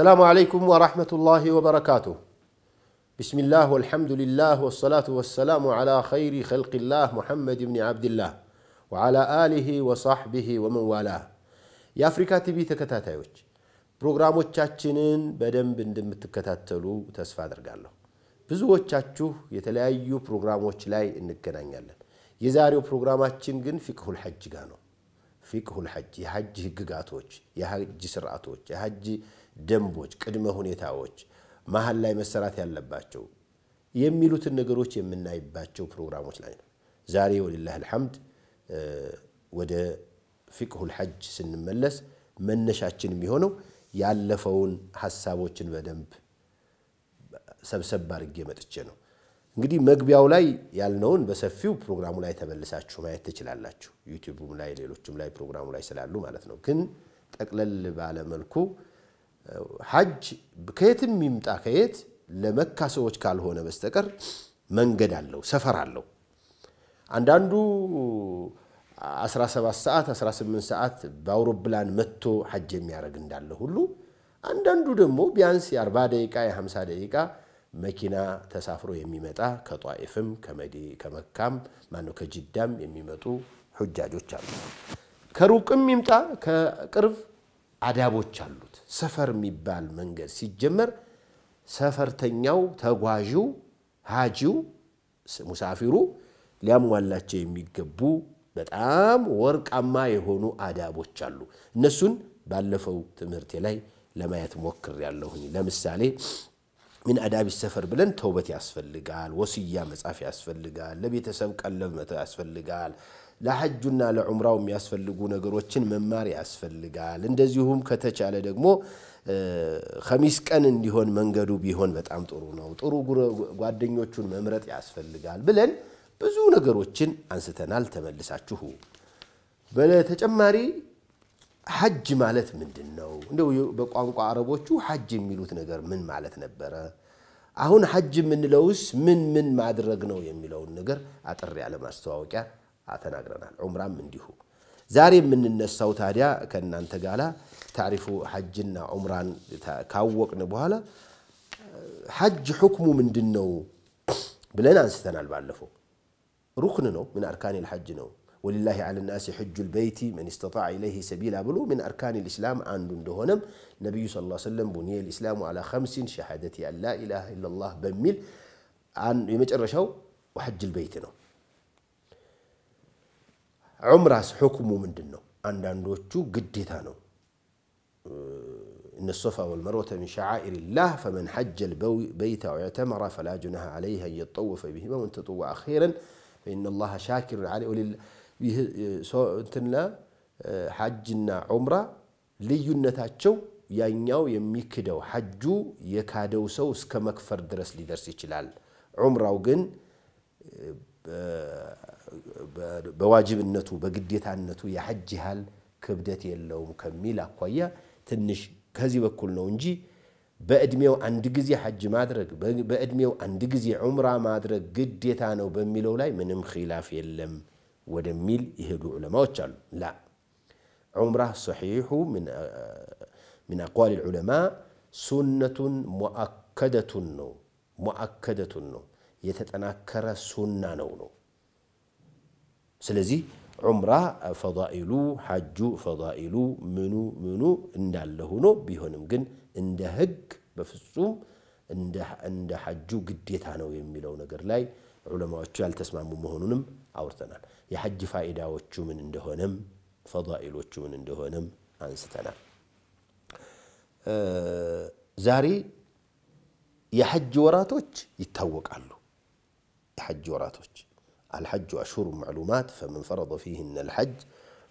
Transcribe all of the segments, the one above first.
السلام عليكم ورحمة الله وبركاته بسم الله والحمد لله والصلاة والسلام على خير خلق الله محمد بن عبد الله وعلى آله وصحبه ومن والاه تشاتشنين بدن بندم تكتاتلو በደንብ እንደምትከታተሉ بزوو تشاتشو يتلايو የተለያዩ تشلاي انك كنان يالن يزاريو ግን ፊቅሁል فيكه الحج ነው። فيكه الحج የሐጅ قاتوك የሐጅ ስርዓቶች፣ የሐጅ ደንቦች፣ ቅድመ ሁኔታዎች፣ መሀል ላይ መሰራት ያለባቸው የሚሉትን ነገሮች የምናይባቸው ፕሮግራሞች ላይ ነው። ዛሬ ወሊላህ አልሐምድ ወደ ፊቅሁል ሐጅ ስንመለስ መነሻችን የሚሆነው ያለፈውን ሀሳቦችን በደንብ ሰብሰብ አድርጌ መጥቼ ነው። እንግዲህ መግቢያው ላይ ያልነውን በሰፊው ፕሮግራሙ ላይ ተመልሳችሁ ማየት ትችላላችሁ። ዩቲዩብም ላይ ሌሎችም ላይ ፕሮግራሙ ላይ ስላሉ ማለት ነው። ግን ጠቅለል ባለ መልኩ ሐጅ ከየትም ይምጣ ከየት ለመካ ሰዎች ካልሆነ በስተቀር መንገድ አለው፣ ሰፈር አለው። አንዳንዱ 17 ሰዓት 18 ሰዓት በአውሮፕላን መጥቶ ሐጅ የሚያደርግ እንዳለ ሁሉ አንዳንዱ ደግሞ ቢያንስ የ40 ደቂቃ የ50 ደቂቃ መኪና ተሳፍሮ የሚመጣ ከጧኢፍም ከመካም ማነው ከጅዳም የሚመጡ ሁጃጆች አሉ። ከሩቅም ይምጣ ከቅርብ አዳቦች አሉት። ሰፈር የሚባል መንገድ ሲጀመር ሰፈርተኛው፣ ተጓዡ፣ ሀጂው፣ ሙሳፊሩ ሊያሟላቸው የሚገቡ በጣም ወርቃማ የሆኑ አዳቦች አሉ። እነሱን ባለፈው ትምህርቴ ላይ ለማየት ሞክር ያለሁኝ ለምሳሌ ምን አዳቢ ሰፈር ብለን ተውበት ያስፈልጋል፣ ወስያ መጻፍ ያስፈልጋል፣ ለቤተሰብ ቀለብ መተው ያስፈልጋል ለሐጁና ለዑምራው የሚያስፈልጉ ነገሮችን መማር ያስፈልጋል። እንደዚሁም ከተቻለ ደግሞ ከሚስ ቀን እንዲሆን መንገዱ ቢሆን በጣም ጥሩ ነው። ጥሩ ጓደኞቹን መምረጥ ያስፈልጋል ብለን ብዙ ነገሮችን አንስተናል። ተመልሳችሁ በተጨማሪ ሐጅ ማለት ምንድን ነው? እንደው በቋንቋ አረቦቹ ሐጅ የሚሉት ነገር ምን ማለት ነበረ? አሁን ሐጅ የምንለውስ ምን ምን ማድረግ ነው የሚለውን ነገር አጠር ያለ ማስተዋወቂያ أتناقرنا عمران من ديهو زاري من الناس أو تاريا كنا أنت قالا تعرفوا حجنا عمران كاوق نبوهالا حج حكمه من دنو بلا بلنا أنستنا البالفو ركننا من أركان الحج نو ولله على الناس حج البيت من استطاع إليه سبيلا بلو من أركان الإسلام عن دهونم نبي صلى الله عليه وسلم بني الإسلام على خمس شهادة أن لا إله إلا الله بميل عن يمجر وحج البيت نو ዑምራስ ሑክሙ ምንድን ነው? አንዳንዶቹ ግዴታ ነው። እነ ሶፋ ወልመርወተ ሚን ሸዓኢር ላህ ፈመን ሐጀ ልበይተ ዕተመራ ፈላ ጁናሃ ዓለይህ አን የጠወፈ ብሂማ ወን ተጠወዐ ኸይረን ፈኢነ ላሃ ሻኪሩን ዓለይህ። እንትና ሐጅና ዑምራ ልዩነታቸው ያኛው የሚክደው ሐጁ የካደው ሰው እስከ መክፈር ድረስ ሊደርስ ይችላል። ዑምራው ግን በዋጅብነቱ በግዴታነቱ የሐጅ ያህል ክብደት የለውም ከሚል አኳያ ትንሽ ከዚህ በኩል ነው እንጂ በእድሜው አንድ ጊዜ ሐጅ ማድረግ በእድሜው አንድ ጊዜ ዑምራ ማድረግ ግዴታ ነው በሚለው ላይ ምንም ኺላፍ የለም ወደሚል የሄዱ ዑለማዎች አሉ። ላ ዑምራ ሰሒሑ ምን አቋል ዑለማ ሱነቱን ሙአከደቱን ነው ሙአከደቱን ነው የተጠናከረ ሱና ነው ነው። ስለዚህ ዑምራ ፈዳኢሉ ሐጁ ፈዳኢሉ ምኑ ምኑ እንዳለ ሆኖ ቢሆንም ግን እንደ ህግ በፍጹም እንደ ሐጁ ግዴታ ነው የሚለው ነገር ላይ ዑለማዎቹ ያልተስማሙ መሆኑንም አውርተናል። የሐጅ ፋኢዳዎቹ ምን እንደሆነም ፈዳኢሎቹ ምን እንደሆነም አንስተናል። ዛሬ የሐጅ ወራቶች ይታወቃሉ። الحج وراتوش الحج أشهر معلومات فمن فرض فيهن الحج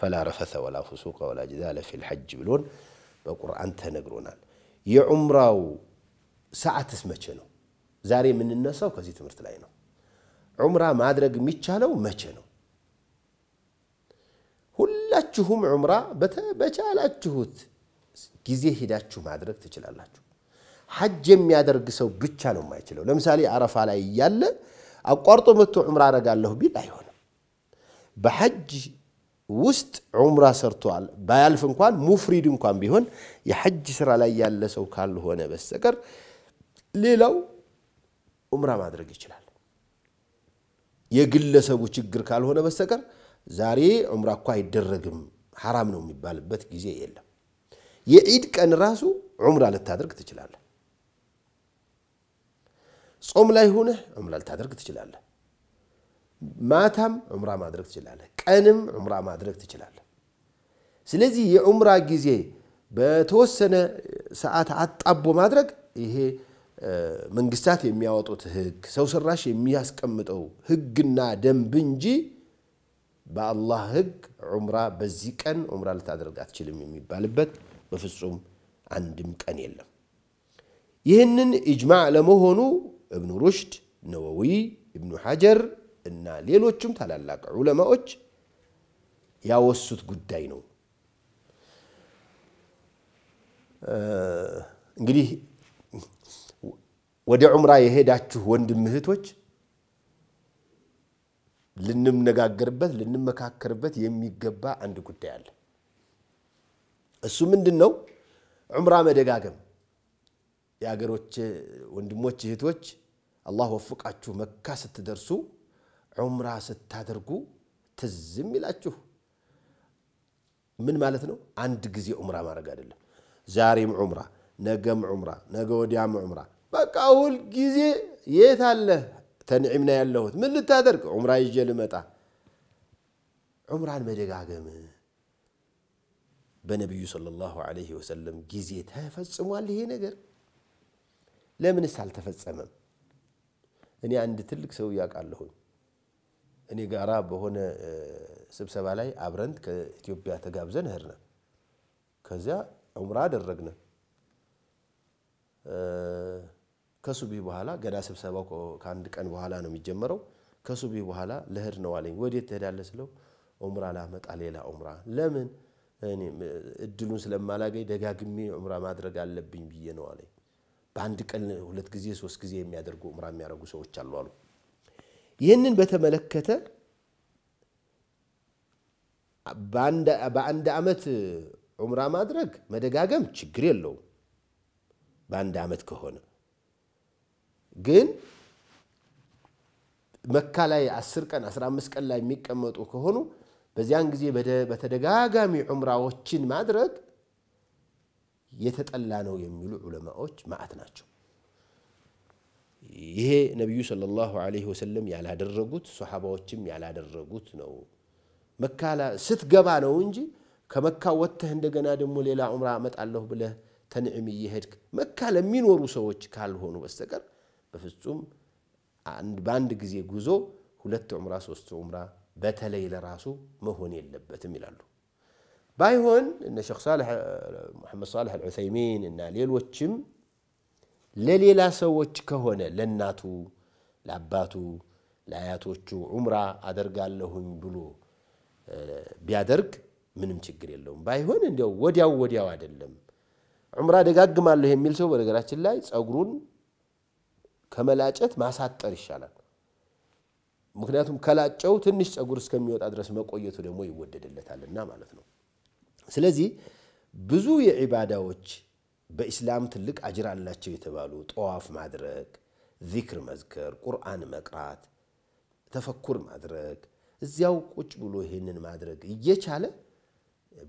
فلا رفث ولا فسوق ولا جدال في الحج بلون بقرآن يا يعمره ساعة اسمه زاري من الناس أو وكزيت مرتلاينه عمره ما شنو أدرك ميتشالو لا ሁላችሁም ዑምራ በቻላችሁት ጊዜ ሂዳችሁ ማድረግ ትችላላችሁ ሐጅ የሚያደርግ ሰው ብቻ ነው የማይችለው ለምሳሌ አረፋ على እያለ አቋርጦ መጥቶ ዑምራ አረጋለሁ ቢል አይሆንም። በሐጅ ውስጥ ዑምራ ሰርተዋል ባያልፍ እንኳን ሙፍሪድ እንኳን ቢሆን የሐጅ ስራ ላይ ያለ ሰው ካልሆነ በስተቀር ሌላው ዑምራ ማድረግ ይችላል። የግለሰቡ ችግር ካልሆነ በስተቀር ዛሬ ዑምራ እኳ አይደረግም ሐራም ነው የሚባልበት ጊዜ የለም። የዒድ ቀን ራሱ ዑምራ ልታደርግ ትችላለህ። ጾም ላይ ሆነህ ዑምራ ልታደርግ ትችላለህ። ማታም ዑምራ ማድረግ ትችላለህ። ቀንም ዑምራ ማድረግ ትችላለህ። ስለዚህ የዑምራ ጊዜ በተወሰነ ሰዓት አጣቦ ማድረግ ይሄ መንግስታት የሚያወጡት ህግ፣ ሰው ሰራሽ የሚያስቀምጠው ህግና ደንብ እንጂ በአላህ ህግ ዑምራ በዚህ ቀን ዑምራ ልታደርግ አትችልም የሚባልበት በፍጹም አንድም ቀን የለም። ይህንን ኢጅማዕ ለመሆኑ እብኑ ሩሽድ፣ ነወዊ፣ እብኑ ሐጀር እና ሌሎችም ታላላቅ ዑለማዎች ያወሱት ጉዳይ ነው። እንግዲህ ወደ ዑምራ የሄዳችሁ ወንድም እህቶች ልንነጋገርበት ልንመካከርበት የሚገባ አንድ ጉዳይ አለ። እሱ ምንድን ነው? ዑምራ መደጋገም የአገሮች ወንድሞች እህቶች አላህ ወፍቃችሁ መካ ስትደርሱ ዑምራ ስታደርጉ ትዝም ይላችሁ። ምን ማለት ነው? አንድ ጊዜ ዑምራ ማድረግ አይደለም። ዛሬም ዑምራ፣ ነገም ዑምራ፣ ነገ ወዲያም ዑምራ። በቃ ሁል ጊዜ የት አለ ተንዒምና ያለሁት ምን ልታደርግ? ዑምራ ይዤ ልመጣ። ዑምራን መደጋገም በነቢዩ ሰለላሁ ዐለይሂ ወሰለም ጊዜ ተፈጽሟል። ይሄ ነገር ለምንስ አልተፈጸመም? እኔ አንድ ትልቅ ሰው ያውቃለሁኝ። እኔ ጋራ በሆነ ስብሰባ ላይ አብረን ከኢትዮጵያ ተጋብዘን ሄድነ። ከዚያ ዑምራ አደረግነ። ከሱቢ በኋላ ገና ስብሰባው ከአንድ ቀን በኋላ ነው የሚጀመረው። ከሱቢ በኋላ ልሄድ ነው አለኝ። ወዴት ትሄዳለህ ስለው ዑምራ ላመጣ ሌላ ዑምራ ለምን እድሉን ስለማላገኝ ደጋግሜ ዑምራ ማድረግ አለብኝ ብዬ ነው አለኝ። በአንድ ቀን ሁለት ጊዜ ሶስት ጊዜ የሚያደርጉ ዑምራ የሚያደርጉ ሰዎች አሉ አሉ። ይህንን በተመለከተ በአንድ ዓመት ዑምራ ማድረግ መደጋገም ችግር የለውም በአንድ ዓመት ከሆነ ግን መካ ላይ 10 ቀን 15 ቀን ላይ የሚቀመጡ ከሆኑ በዚያን ጊዜ በተደጋጋሚ ዑምራዎችን ማድረግ የተጠላ ነው የሚሉ ዑለማዎች ማዕት ናቸው። ይሄ ነቢዩ ሰለላሁ ዐለይሂ ወሰለም ያላደረጉት ሰሓባዎችም ያላደረጉት ነው። መካ ስትገባ ነው እንጂ ከመካ ወጥተህ እንደገና ደግሞ ሌላ ዑምራ እመጣለሁ ብለህ ተንዕም እየሄድክ መካ ለሚኖሩ ሰዎች ካልሆኑ በስተቀር በፍጹም በአንድ ጊዜ ጉዞ ሁለት ዑምራ ሶስት ዑምራ በተለይ ለራሱ መሆን የለበትም ይላሉ። ባይሆን እነ ሼክ ሳልሕ ሙሐመድ ሳልሕ አልዑሰይሚን እና ሌሎችም ለሌላ ሰዎች ከሆነ ለእናቱ፣ ለአባቱ፣ ለአያቶቹ ዑምራ አደርጋለሁኝ ብሎ ቢያደርግ ምንም ችግር የለውም። ባይሆን እንዲያው ወዲያው ወዲያው አይደለም ዑምራ ደጋግማለሁ የሚል ሰው በነገራችን ላይ ጸጉሩን ከመላጨት ማሳጠር ይሻላል። ምክንያቱም ከላጨው ትንሽ ጸጉር እስከሚወጣ ድረስ መቆየቱ ደግሞ ይወደድለታልና ማለት ነው። ስለዚህ ብዙ የዒባዳዎች በኢስላም ትልቅ አጅር አላቸው የተባሉ ጠዋፍ ማድረግ፣ ዚክር መዝከር፣ ቁርአን መቅራት፣ ተፈኩር ማድረግ እዚያው ቁጭ ብሎ ይህንን ማድረግ እየቻለ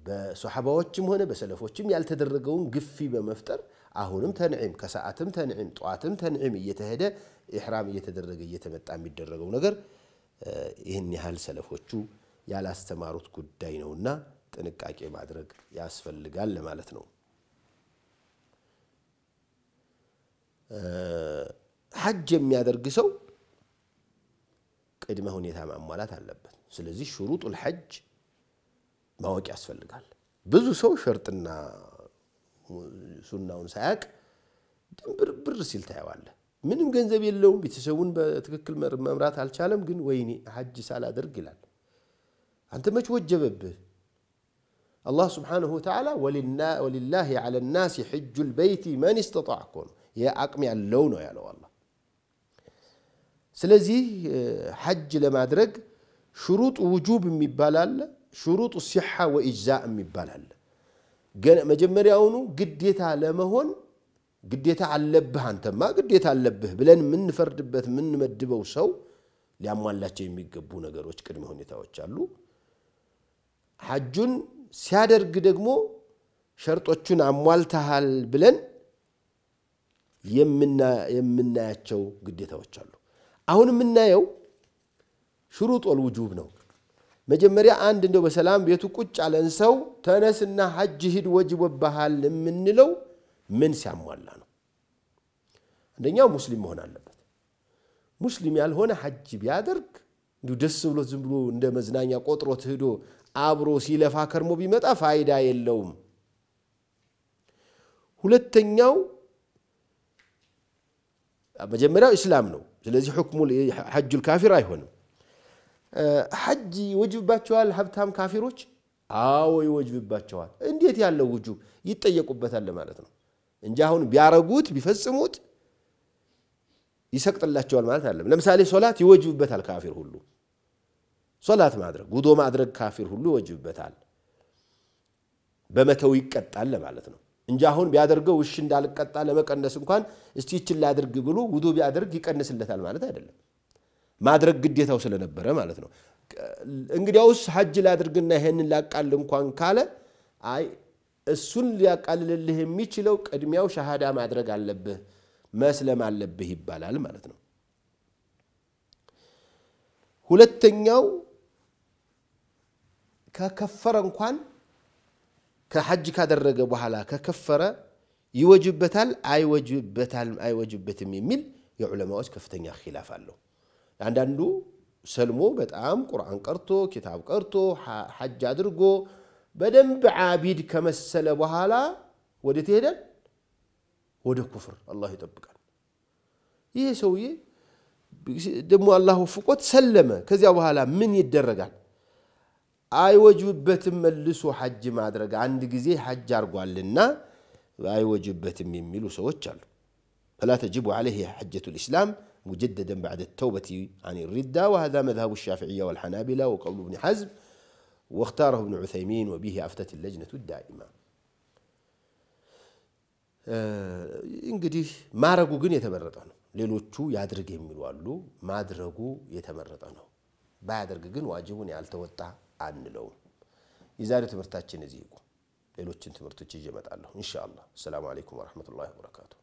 በሶሓባዎችም ሆነ በሰለፎችም ያልተደረገውን ግፊ በመፍጠር አሁንም ተንዒም ከሰዓትም ተንዒም ጠዋትም ተንዒም እየተሄደ ኢሕራም እየተደረገ እየተመጣ የሚደረገው ነገር ይህን ያህል ሰለፎቹ ያላስተማሩት ጉዳይ ነውና ጥንቃቄ ማድረግ ያስፈልጋል ለማለት ነው። ሐጅ የሚያደርግ ሰው ቅድመ ሁኔታ ማሟላት አለበት። ስለዚህ ሹሩጡል ሐጅ ማወቅ ያስፈልጋል። ብዙ ሰው ሸርጥና ሱናውን ሳያቅ ድንብርብር ሲል ታየዋለ። ምንም ገንዘብ የለውም፣ ቤተሰቡን በትክክል መምራት አልቻለም። ግን ወይኔ ሐጅ ሳላደርግ ይላል። አንተ መች ወጀበብህ? አላህ ስብሓንሁ ተዓላ ወሊላሂ ዓለ ናሲ ሕጁ ልበይቲ መን ይስተጣዕ እኮ ነው። ይህ አቅም ያለው ነው ያለው አላህ። ስለዚህ ሐጅ ለማድረግ ሽሩጥ ውጁብ የሚባል አለ፣ ሽሩጥ ሲሓ ወኢጅዛእ የሚባል አለ። መጀመሪያውኑ ግዴታ ለመሆን ግዴታ አለብህ አንተማ ግዴታ አለብህ ብለን የምንፈርድበት የምንመድበው ሰው ሊያሟላቸው የሚገቡ ነገሮች ቅድመ ሁኔታዎች አሉ። ሐጁን ሲያደርግ ደግሞ ሸርጦቹን አሟልተሃል ብለን የምናያቸው ግዴታዎች አሉ። አሁን የምናየው ሽሩጥ ውጁብ ነው። መጀመሪያ አንድ እንደው በሰላም ቤቱ ቁጭ አለን ሰው ተነስና ሐጅ ሂድ ወጅቦብሃል የምንለው ምን ሲያሟላ ነው? አንደኛው ሙስሊም መሆን አለበት። ሙስሊም ያልሆነ ሐጅ ቢያደርግ እንዲሁ ደስ ብሎት ዝም ብሎ እንደ መዝናኛ ቆጥሮት ሂዶ አብሮ ሲለፋ ከርሞ ቢመጣ ፋይዳ የለውም። ሁለተኛው መጀመሪያው ኢስላም ነው። ስለዚህ ሕክሙ ሐጁል ካፊር አይሆንም። ሐጅ ይወጅብባቸዋል ሀብታም ካፊሮች? አዎ ይወጅብባቸዋል። እንዴት ያለው ውጁብ ይጠየቁበታል ማለት ነው እንጂ አሁን ቢያረጉት ቢፈጽሙት ይሰቅጥላቸዋል ማለት አለም። ለምሳሌ ሶላት ይወጅብበታል ካፊር ሁሉም ሶላት ማድረግ ውዶ ማድረግ ካፊር ሁሉ ይወጅብበታል። በመተው ይቀጣል ለማለት ነው እንጂ አሁን ቢያደርገው እሺ እንዳልቀጣ ለመቀነስ እንኳን እስቲ ይችን ላድርግ ብሎ ውዶ ቢያደርግ ይቀንስለታል ማለት አይደለም። ማድረግ ግዴታው ስለነበረ ማለት ነው። እንግዲያውስ ሀጅ ላድርግና ይሄንን ላቃል እንኳን ካለ አይ እሱን ሊያቃልልልህ የሚችለው ቅድሚያው ሻሃዳ ማድረግ አለብህ፣ መስለም አለብህ ይባላል ማለት ነው። ሁለተኛው ከከፈረ እንኳን ከሐጅ ካደረገ በኋላ ከከፈረ ይወጅበታል አይወጅበታል አይወጅበትም የሚል የዑለማዎች ከፍተኛ ኪላፍ አለው። አንዳንዱ ሰልሞ በጣም ቁርአን ቀርቶ ኪታብ ቀርቶ ሐጅ አድርጎ በደንብ ዓቢድ ከመሰለ በኋላ ወዴት ይሄዳል? ወደ ኩፍር አላህ ይጠብቃል። ይህ ሰውዬ ደግሞ አላህ ወፍቆት ሰለመ። ከዚያ በኋላ ምን ይደረጋል? أي وجبة ملس حج ما درج عند جزي حج أرجو لنا أي وجبة من ملس وتشل فلا تجب عليه حجة الإسلام مجددا بعد التوبة عن الردة وهذا مذهب الشافعية والحنابلة وقول ابن حزم واختاره ابن عثيمين وبه أفتت اللجنة الدائمة እንግዲህ ማድረጉ ግን የተመረጠ ነው ሌሎቹ ያድርግ የሚሉ አሉ ማድረጉ የተመረጠ ነው ባያደርግ ግን على ያልተወጣ አንለውም። የዛሬው ትምህርታችን እዚህ ይቁ። ሌሎችን ትምህርቶች ይዤ እመጣለሁ ኢንሻአላህ። አሰላሙ አለይኩም ወረህመቱላሂ ወበረካቱ።